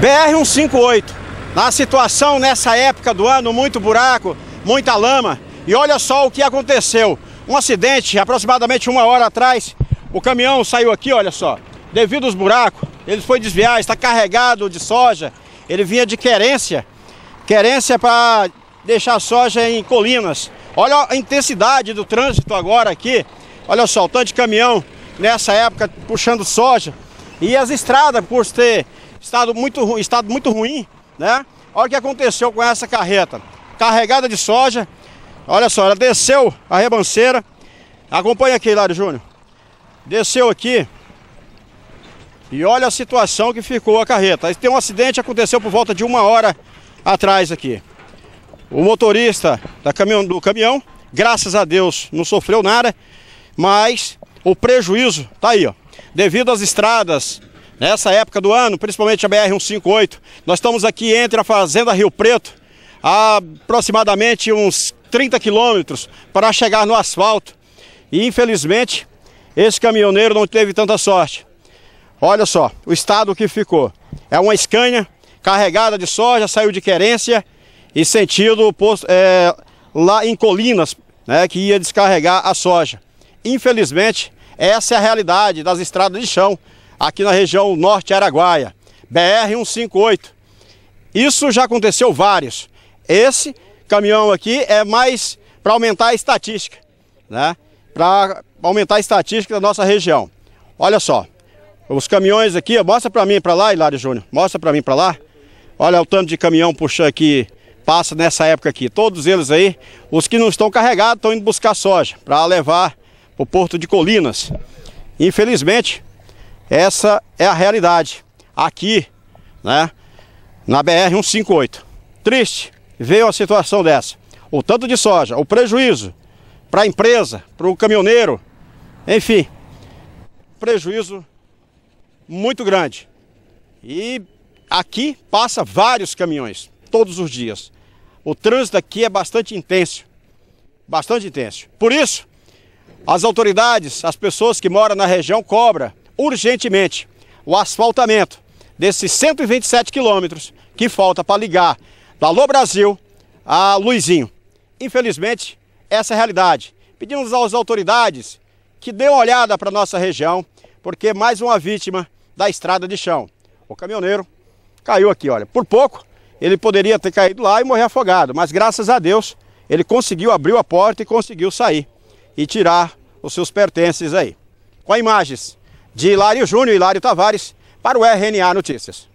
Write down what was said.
BR-158. Na situação nessa época do ano, muito buraco, muita lama. E olha só o que aconteceu. Um acidente, aproximadamente uma hora atrás, o caminhão saiu aqui, olha só. Devido aos buracos, ele foi desviar, está carregado de soja. Ele vinha de querência, querência para deixar soja em colinas. Olha a intensidade do trânsito agora aqui. Olha só, o tanto de caminhão nessa época puxando soja. E as estradas, por ter estado muito, estado muito ruim, né? Olha o que aconteceu com essa carreta. Carregada de soja. Olha só, ela desceu a rebanceira. Acompanha aqui, Lário Júnior. Desceu aqui. E olha a situação que ficou a carreta. Tem um acidente, aconteceu por volta de uma hora atrás aqui. O motorista caminhão, do caminhão, graças a Deus, não sofreu nada. Mas o prejuízo tá aí, ó devido às estradas nessa época do ano, principalmente a BR-158. Nós estamos aqui entre a Fazenda Rio Preto, a aproximadamente uns 30 quilômetros para chegar no asfalto. E infelizmente, esse caminhoneiro não teve tanta sorte. Olha só, o estado que ficou. É uma escanha carregada de soja, saiu de querência e sentido é, lá em Colinas, né, que ia descarregar a soja. Infelizmente, essa é a realidade das estradas de chão aqui na região norte araguaia, BR-158. Isso já aconteceu vários. Esse caminhão aqui é mais para aumentar a estatística, né? Para aumentar a estatística da nossa região. Olha só, os caminhões aqui, mostra para mim para lá, Hilário Júnior, mostra para mim para lá. Olha o tanto de caminhão puxando aqui, passa nessa época aqui. Todos eles aí, os que não estão carregados estão indo buscar soja para levar o Porto de Colinas. Infelizmente, essa é a realidade aqui, né, na BR 158. Triste veio a situação dessa. O tanto de soja, o prejuízo para a empresa, para o caminhoneiro, enfim, prejuízo muito grande. E aqui passa vários caminhões todos os dias. O trânsito aqui é bastante intenso, bastante intenso. Por isso, as autoridades, as pessoas que moram na região cobram urgentemente o asfaltamento desses 127 quilômetros que falta para ligar da Alô Brasil a ah, Luizinho. Infelizmente, essa é a realidade. Pedimos às autoridades que dêem uma olhada para nossa região, porque mais uma vítima da estrada de chão. O caminhoneiro caiu aqui, olha. Por pouco, ele poderia ter caído lá e morrer afogado, mas graças a Deus, ele conseguiu abrir a porta e conseguiu sair e tirar os seus pertences aí. Com imagens de Hilário Júnior e Hilário Tavares para o RNA Notícias.